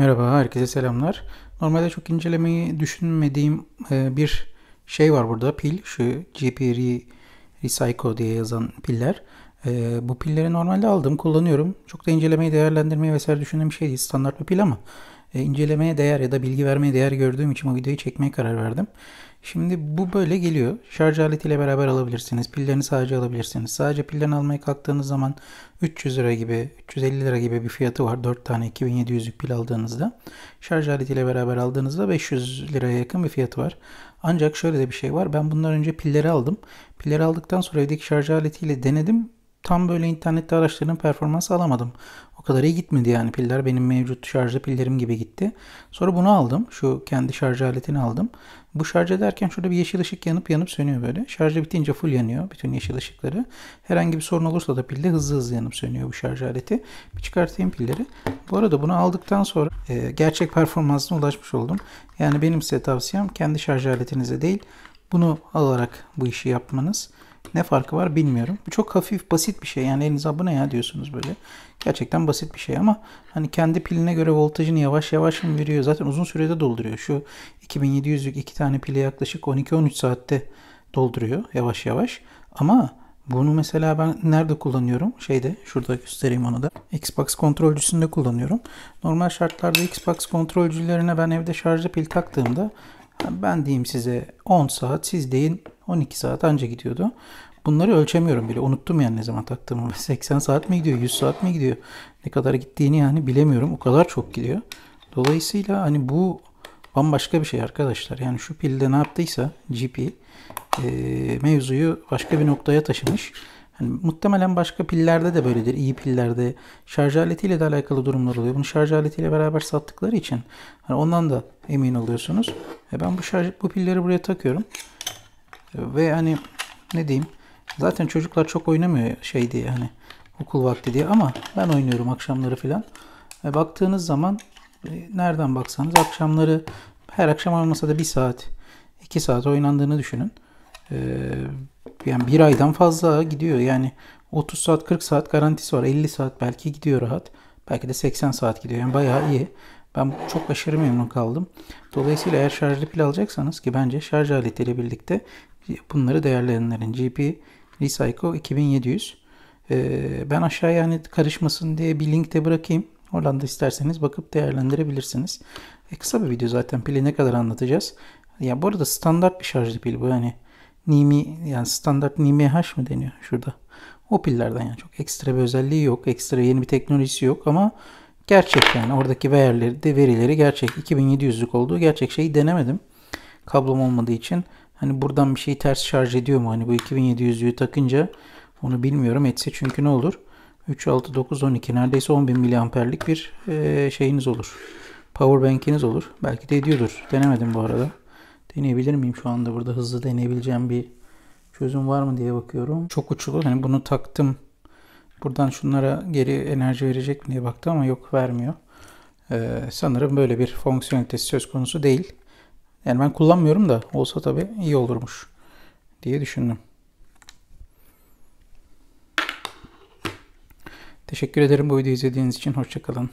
Merhaba, herkese selamlar. Normalde çok incelemeyi düşünmediğim e, bir şey var burada. Pil, şu GPR Recycle diye yazan piller. E, bu pilleri normalde aldım, kullanıyorum. Çok da incelemeyi, değerlendirmeyi vesaire düşündüğüm bir şey değil. Standart bir pil ama e, incelemeye değer ya da bilgi vermeye değer gördüğüm için o videoyu çekmeye karar verdim. Şimdi bu böyle geliyor. Şarj aletiyle beraber alabilirsiniz. Pillerini sadece alabilirsiniz. Sadece pillerini almaya kalktığınız zaman 300 lira gibi, 350 lira gibi bir fiyatı var. 4 tane 2700'lük pil aldığınızda. Şarj aletiyle beraber aldığınızda 500 liraya yakın bir fiyatı var. Ancak şöyle de bir şey var. Ben bundan önce pilleri aldım. Pilleri aldıktan sonra evdeki şarj aletiyle denedim tam böyle internette araçların performans alamadım. O kadar iyi gitmedi yani piller. Benim mevcut şarjlı pillerim gibi gitti. Sonra bunu aldım. Şu kendi şarj aletini aldım. Bu şarj ederken şurada bir yeşil ışık yanıp yanıp sönüyor böyle. Şarjı bitince full yanıyor bütün yeşil ışıkları. Herhangi bir sorun olursa da pilde hızlı hızlı yanıp sönüyor bu şarj aleti. Bir çıkartayım pilleri. Bu arada bunu aldıktan sonra e, gerçek performansına ulaşmış oldum. Yani benim size tavsiyem kendi şarj aletinize değil bunu alarak bu işi yapmanız. Ne farkı var bilmiyorum. Bu çok hafif basit bir şey yani elinize bu ne ya diyorsunuz böyle. Gerçekten basit bir şey ama hani kendi piline göre voltajını yavaş yavaş mı veriyor? Zaten uzun sürede dolduruyor. Şu 2700'lük iki tane pili yaklaşık 12-13 saatte dolduruyor yavaş yavaş. Ama bunu mesela ben nerede kullanıyorum? Şeyde şurada göstereyim onu da. Xbox kontrolcüsünde kullanıyorum. Normal şartlarda Xbox kontrolcülerine ben evde şarjlı pil taktığımda ben diyeyim size 10 saat siz deyin 12 saat önce gidiyordu. Bunları ölçemiyorum bile. Unuttum yani ne zaman taktığımı. 80 saat mi gidiyor? 100 saat mi gidiyor? Ne kadar gittiğini yani bilemiyorum. O kadar çok gidiyor. Dolayısıyla hani bu bambaşka bir şey arkadaşlar. Yani şu pilde ne yaptıysa GP e, mevzuyu başka bir noktaya taşımış. Yani muhtemelen başka pillerde de böyledir. İyi pillerde şarj aletiyle de alakalı durumlar oluyor. Bunu şarj aletiyle beraber sattıkları için hani ondan da emin oluyorsunuz. E ben bu şarj bu pilleri buraya takıyorum. Ve hani ne diyeyim zaten çocuklar çok oynamıyor şey diye hani okul vakti diye ama ben oynuyorum akşamları filan. E, baktığınız zaman e, nereden baksanız akşamları her akşam olmasa da bir saat iki saat oynandığını düşünün. E, yani bir aydan fazla gidiyor yani 30 saat 40 saat garantisi var 50 saat belki gidiyor rahat. Belki de 80 saat gidiyor yani bayağı iyi. Ben çok aşırı memnun kaldım. Dolayısıyla eğer şarjlı pil alacaksanız ki bence şarj aletiyle birlikte bunları değerlendirin. GP Recyco 2700. ben aşağıya hani karışmasın diye bir link de bırakayım. Oradan da isterseniz bakıp değerlendirebilirsiniz. E, kısa bir video zaten pili ne kadar anlatacağız. Ya bu arada standart bir şarjlı pil bu yani Nimi yani standart Nimi H mı deniyor şurada? O pillerden yani çok ekstra bir özelliği yok. Ekstra yeni bir teknolojisi yok ama gerçek yani oradaki değerleri de verileri gerçek. 2700'lük olduğu gerçek şeyi denemedim. Kablom olmadığı için hani buradan bir şey ters şarj ediyor mu? Hani bu 2700'lüğü takınca onu bilmiyorum etse çünkü ne olur? 3, 6, 9, 12 neredeyse 10 bin miliamperlik bir e, şeyiniz olur. Power bank'iniz olur. Belki de ediyordur. Denemedim bu arada. Deneyebilir miyim şu anda burada hızlı deneyebileceğim bir çözüm var mı diye bakıyorum. Çok uçulu. Hani bunu taktım Buradan şunlara geri enerji verecek mi diye baktı ama yok vermiyor. Ee, sanırım böyle bir fonksiyonelitesi söz konusu değil. Yani ben kullanmıyorum da olsa tabi iyi olurmuş diye düşündüm. Teşekkür ederim bu videoyu izlediğiniz için. Hoşçakalın.